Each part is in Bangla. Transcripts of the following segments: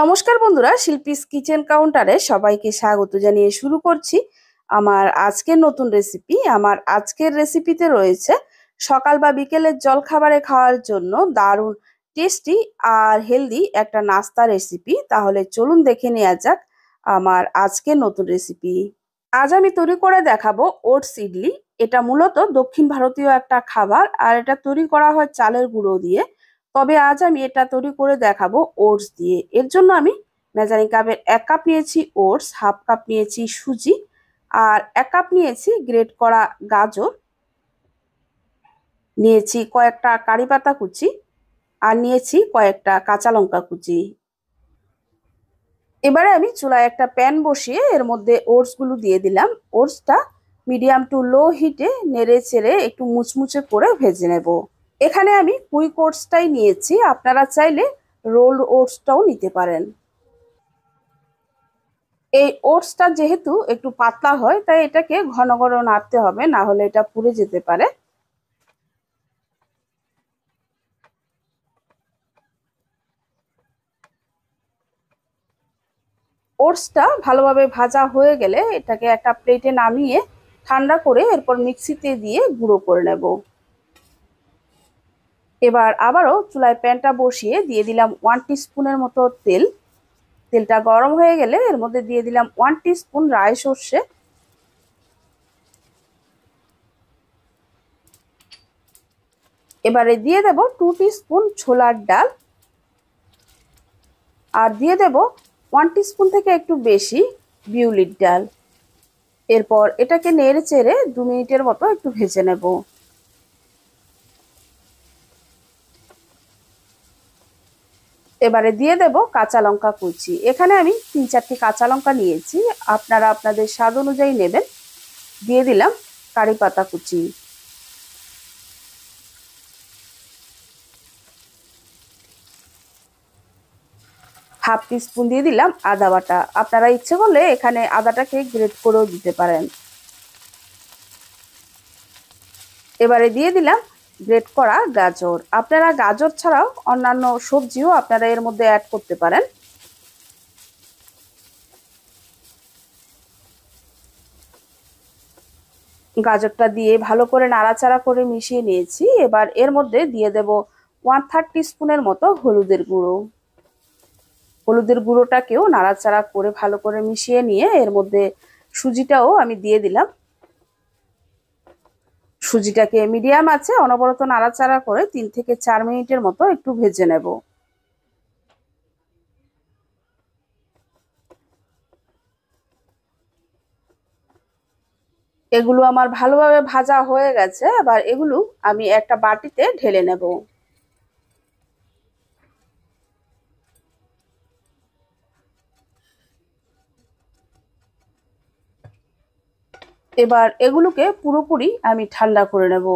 নমস্কার বন্ধুরা শিল্পীস কিচেন কাউন্টারে সবাইকে স্বাগত জানিয়ে শুরু করছি আমার আজকের নতুন রেসিপি আমার আজকের রেসিপিতে রয়েছে সকাল বা বিকেলের জলখাবারে খাওয়ার জন্য দারুণ টেস্টি আর হেলদি একটা নাস্তা রেসিপি তাহলে চলুন দেখে নেওয়া যাক আমার আজকের নতুন রেসিপি আজ আমি তৈরি করে দেখাবো ওটস ইডলি এটা মূলত দক্ষিণ ভারতীয় একটা খাবার আর এটা তৈরি করা হয় চালের গুঁড়ো দিয়ে তবে আজ আমি এটা তৈরি করে দেখাবো ওটস দিয়ে এর জন্য আমি মেজারিং কাপের এক কাপ নিয়েছি ওটস হাফ কাপ নিয়েছি সুজি আর এক কাপ নিয়েছি গ্রেট করা গাজর নিয়েছি কয়েকটা কারি পাতা কুচি আর নিয়েছি কয়েকটা কাঁচা লঙ্কা কুচি এবারে আমি চুলায় একটা প্যান বসিয়ে এর মধ্যে ওটসগুলো দিয়ে দিলাম ওটসটা মিডিয়াম টু লো হিটে নেড়ে চেড়ে একটু মুচমুচে করে ভেজে নেবো এখানে আমি কুইক ওটসটাই নিয়েছি আপনারা চাইলে রোল ওটসটাও নিতে পারেন এই ওটসটা যেহেতু একটু পাতলা হয় তাই এটাকে ঘন ঘন নাড়তে হবে না হলে এটা পুড়ে যেতে পারে ওটসটা ভালোভাবে ভাজা হয়ে গেলে এটাকে একটা প্লেটে নামিয়ে ঠান্ডা করে এরপর মিক্সিতে দিয়ে গুঁড়ো করে নেব এবার আবারও চুলায় প্যানটা বসিয়ে দিয়ে দিলাম ওয়ান স্পুনের মতো তেল তেলটা গরম হয়ে গেলে এর মধ্যে দিয়ে দিলাম ওয়ান স্পুন রায় সর্ষে এবারে দিয়ে দেব টু স্পুন ছোলার ডাল আর দিয়ে দেব ওয়ান স্পুন থেকে একটু বেশি বিউলির ডাল এরপর এটাকে নেড়ে চেড়ে দু মিনিটের মতো একটু ভেজে নেবো এবারে দিয়ে দেব কাঁচা লঙ্কা কুচি এখানে আমি তিন চারটি কাঁচা লঙ্কা নিয়েছি আপনারা আপনাদের স্বাদ অনুযায়ী নেবেন দিয়ে দিলাম কারি পাতা কুচি হাফ স্পুন দিয়ে দিলাম আদা বাটা আপনারা ইচ্ছে করলে এখানে আদাটাকে গ্রেট করেও দিতে পারেন এবারে দিয়ে দিলাম গ্রেট করা গাজর আপনারা গাজর ছাড়াও অন্যান্য সবজিও আপনারা এর মধ্যে অ্যাড করতে পারেন গাজরটা দিয়ে ভালো করে নাড়াচাড়া করে মিশিয়ে নিয়েছি এবার এর মধ্যে দিয়ে দেব ওয়ান থার্ড স্পুনের মতো হলুদের গুঁড়ো হলুদের গুঁড়োটাকেও নাড়াচাড়া করে ভালো করে মিশিয়ে নিয়ে এর মধ্যে সুজিটাও আমি দিয়ে দিলাম সুজিটাকে মিডিয়াম আছে অনবরত নাড়াচাড়া করে তিন থেকে চার মিনিটের মতো একটু ভেজে নেব এগুলো আমার ভালোভাবে ভাজা হয়ে গেছে এবার এগুলো আমি একটা বাটিতে ঢেলে নেব এবার এগুলোকে পুরোপুরি আমি ঠান্ডা করে নেব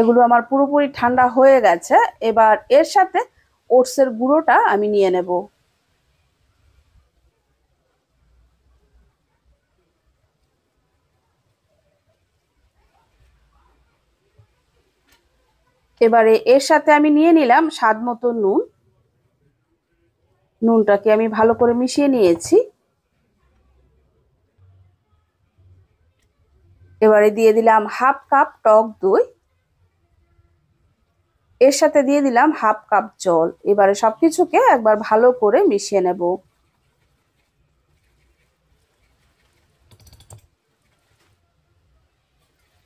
এগুলো আমার পুরোপুরি ঠান্ডা হয়ে গেছে এবার এর সাথে ওটসের গুঁড়োটা আমি নিয়ে নেব এবারে এর সাথে আমি নিয়ে নিলাম স্বাদ মতো নুন নুনটাকে আমি ভালো করে মিশিয়ে নিয়েছি এবারে দিয়ে দিলাম হাফ কাপ টক দই এর সাথে দিয়ে দিলাম হাফ কাপ জল এবারে সব কিছুকে একবার ভালো করে মিশিয়ে নেব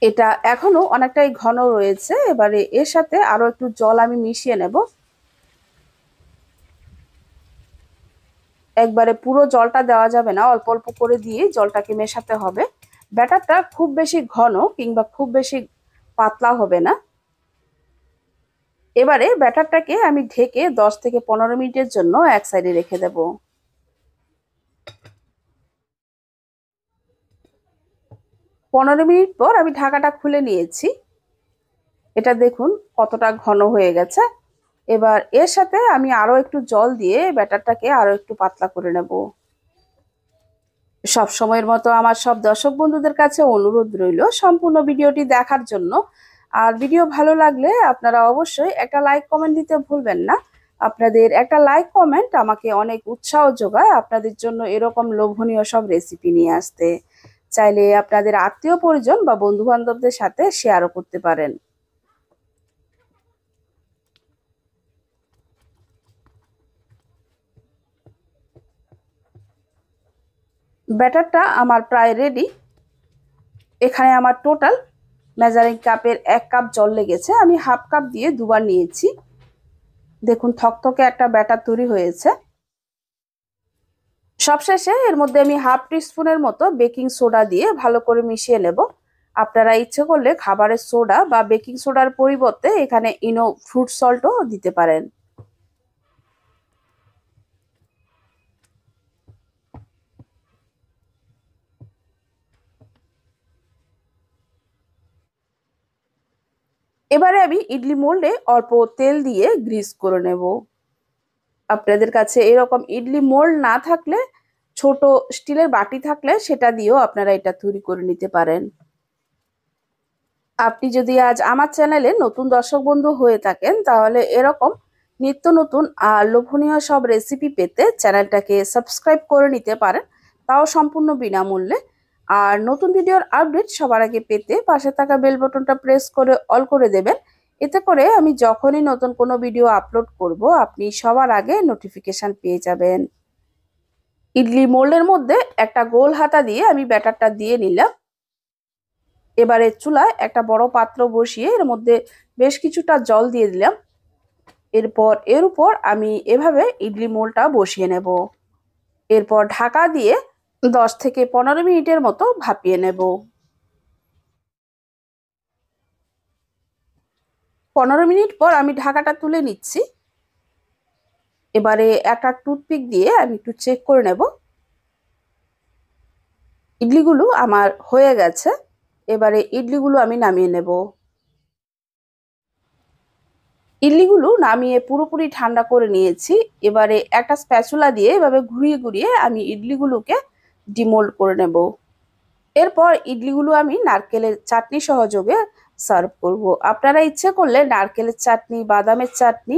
এটা এখনো অনেকটাই ঘন রয়েছে এবারে এর সাথে আরো একটু জল আমি মিশিয়ে নেব একবারে পুরো জলটা দেওয়া যাবে না অল্প অল্প করে দিয়ে জলটাকে মেশাতে হবে ব্যাটারটা খুব বেশি ঘন কিংবা খুব বেশি পাতলা হবে না এবারে ব্যাটারটাকে আমি ঢেকে দশ থেকে পনেরো মিনিটের জন্য এক সাইডে রেখে দেব পনেরো মিনিট পর আমি ঢাকাটা খুলে নিয়েছি এটা দেখুন কতটা ঘন হয়ে গেছে এবার এর সাথে আমি আরও একটু জল দিয়ে ব্যাটারটাকে আরও একটু পাতলা করে নেব সব সময়ের মতো আমার সব দর্শক বন্ধুদের কাছে অনুরোধ রইল সম্পূর্ণ ভিডিওটি দেখার জন্য আর ভিডিও ভালো লাগলে আপনারা অবশ্যই একটা লাইক কমেন্ট দিতে ভুলবেন না আপনাদের একটা লাইক কমেন্ট আমাকে অনেক উৎসাহ যোগায় আপনাদের জন্য এরকম লোভনীয় সব রেসিপি নিয়ে আসতে চাইলে আপনাদের আত্মীয় পরিজন বা বন্ধুবান্ধবদের সাথে শেয়ারও করতে পারেন ব্যাটারটা আমার প্রায় রেডি এখানে আমার টোটাল মেজারিং কাপের এক কাপ জল লেগেছে আমি হাফ কাপ দিয়ে দুবার নিয়েছি দেখুন থকথকে একটা ব্যাটার তৈরি হয়েছে সবশেষে এর মধ্যে আমি হাফ টিস্পুনের মতো বেকিং সোডা দিয়ে ভালো করে মিশিয়ে নেব আপনারা ইচ্ছে করলে খাবারের সোডা বা বেকিং সোডার পরিবর্তে এখানে ইনো ফ্রুট সল্টও দিতে পারেন এবারে আমি ইডলি মোল্ডে অল্প তেল দিয়ে গ্রিস করে নেব আপনাদের কাছে এরকম ইডলি মোল্ড না থাকলে ছোট স্টিলের বাটি থাকলে সেটা দিয়েও আপনারা এটা তৈরি করে নিতে পারেন আপনি যদি আজ আমার চ্যানেলে নতুন দর্শক বন্ধু হয়ে থাকেন তাহলে এরকম নিত্য নতুন আর লোভনীয় সব রেসিপি পেতে চ্যানেলটাকে সাবস্ক্রাইব করে নিতে পারেন তাও সম্পূর্ণ বিনামূল্যে আর নতুন ভিডিওর আপডেট সবার আগে পেতে পাশে থাকা বেল বটনটা প্রেস করে অল করে দেবেন এতে করে আমি যখনই নতুন কোনো ভিডিও আপলোড করব আপনি সবার আগে নোটিফিকেশান পেয়ে যাবেন ইডলি মোল্ডের মধ্যে একটা গোল হাতা দিয়ে আমি ব্যাটারটা দিয়ে নিলাম এবারে চুলায় একটা বড় পাত্র বসিয়ে এর মধ্যে বেশ কিছুটা জল দিয়ে দিলাম এরপর এর উপর আমি এভাবে ইডলি মোলটা বসিয়ে নেব এরপর ঢাকা দিয়ে দশ থেকে পনেরো মিনিটের মতো ভাপিয়ে নেব পনেরো মিনিট পর আমি ঢাকাটা তুলে নিচ্ছি এবারে একটা টুথপিক দিয়ে আমি একটু চেক করে নেব ইডলিগুলো আমার হয়ে গেছে এবারে ইডলিগুলো আমি নামিয়ে নেব ইডলিগুলো নামিয়ে পুরোপুরি ঠান্ডা করে নিয়েছি এবারে একটা স্প্যাচুলা দিয়ে এভাবে ঘুরিয়ে ঘুরিয়ে আমি ইডলিগুলোকে ডিমোল্ড করে নেব এরপর ইডলিগুলো আমি নারকেলের চাটনি সহযোগে সার্ভ করব। আপনারা ইচ্ছে করলে নারকেলের চাটনি বাদামের চাটনি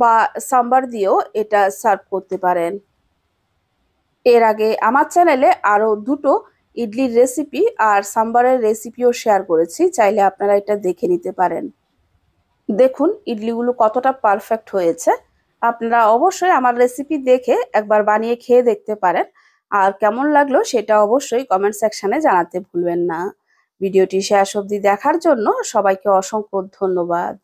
বা সাম্বার দিয়েও এটা সার্ভ করতে পারেন এর আগে আমার চ্যানেলে আরও দুটো ইডলির রেসিপি আর সাম্বারের রেসিপিও শেয়ার করেছি চাইলে আপনারা এটা দেখে নিতে পারেন দেখুন ইডলিগুলো কতটা পারফেক্ট হয়েছে আপনারা অবশ্যই আমার রেসিপি দেখে একবার বানিয়ে খেয়ে দেখতে পারেন আর কেমন লাগলো সেটা অবশ্যই কমেন্ট সেকশানে জানাতে ভুলবেন না ভিডিওটি শেষ অবধি দেখার জন্য সবাইকে অসংখ্য ধন্যবাদ